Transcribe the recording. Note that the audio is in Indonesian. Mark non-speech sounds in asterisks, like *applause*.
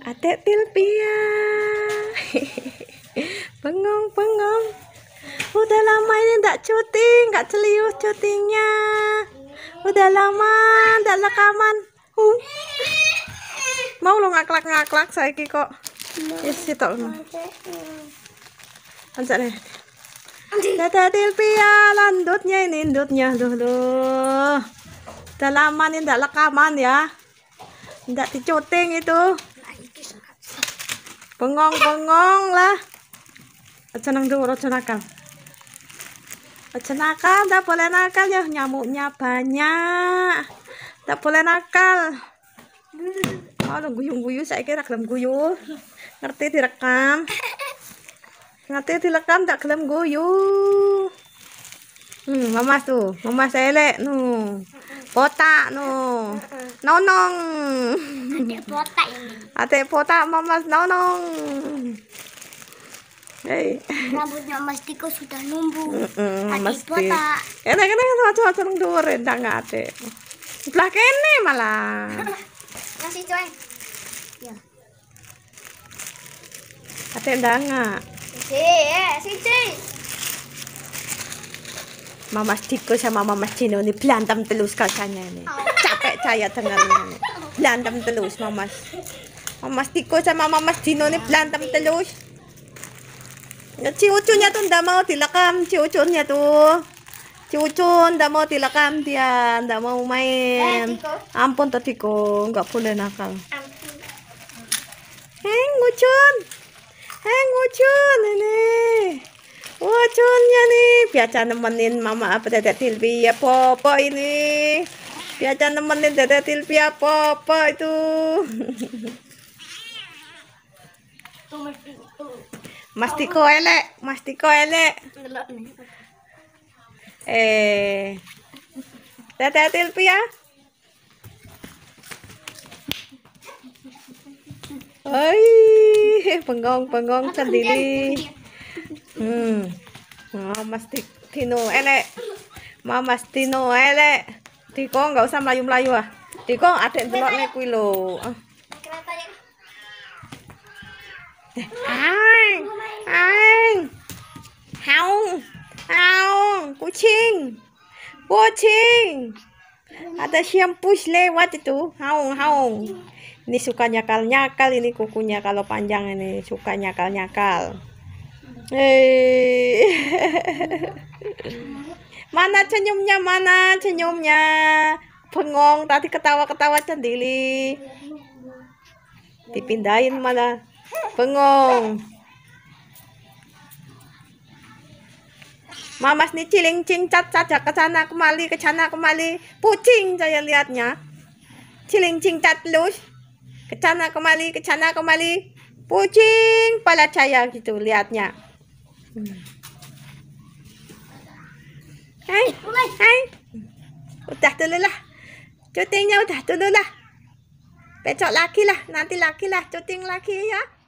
Atek Tilpia. bengong, bengong. Udah lama ini ndak cuti, Gak celius cutinya. Udah lama ndak rekaman. Uh. Mau lo ngaklak-ngaklak saiki kok. Wis sitok. deh Dadah Tilpia, landutnya ini indutnya Loh loh Udah lama ini ndak rekaman ya. Ndak dicuting itu bengong bengong lah aja nang dhuwur aja nakal aja nakal tak boleh nakal ya nyamuknya banyak tak boleh nakal kalau oh, guyu-guyu saya kira gelem guyu ngerti direkam ngerti direkam tak gelem guyu Hmm, mama tu. Mamas elek nu. Potak nu, Nonong. Ada potak ini. Ada potak mama nonong. Hei. Rambutnya Mas Tiko sudah numbu. Mm -mm, Mas potak. Enak kena macam-macam dhuwur rendang ada. Belah kene malah. *laughs* Masih cuy. Ya. Atik ndang. Si, si Mama Stiko sama Mama cino ini belantem telus kacanya ini. Capek saya dengarnya ini. Belantem telus Mama. Mama Stiko sama Mama cino ini belantem telus. Ya, ucunya tuh ndak mau si ucunya tuh. Cucu ndak mau dilakam dia, ndak mau main. Eh, Ampun tuh Tiko, nggak boleh nakal. Hei, ucun, Hei, ucun ini. Wajunya oh, nih, biasa nemenin Mama apa Dedek Tilpi ya Popo ini. Biasa nemenin Dedek Tilpi ya Popo itu. Mas Tiko elek, Mas Tiko elek. Eh. Dedek Tilpi ya. Oi, bengong-bengong sendiri hmm mas Tino elek mas Tino Tiko nggak usah melayu-melayu ah Tiko adek nek kuwi lho ah. eh, Aing, aing, Hau. Hau. kucing, kucing. Ada siampus lewat itu, Hau, hau. Ini suka nyakal-nyakal ini kukunya kalau panjang ini suka nyakal-nyakal. *laughs* mana senyumnya mana senyumnya bengong tadi ketawa-ketawa sendiri dipindahin mana bengong mamas nih ciling cincat saja ya ke sana kemali ke sana kemali pucing saya lihatnya ciling cincat lus ke sana kemali ke sana kemali pucing pala saya gitu lihatnya Hai, hai. udah له lah cutingnya udah dulu lah besok lagi lah nanti lagi lah cuting lagi ya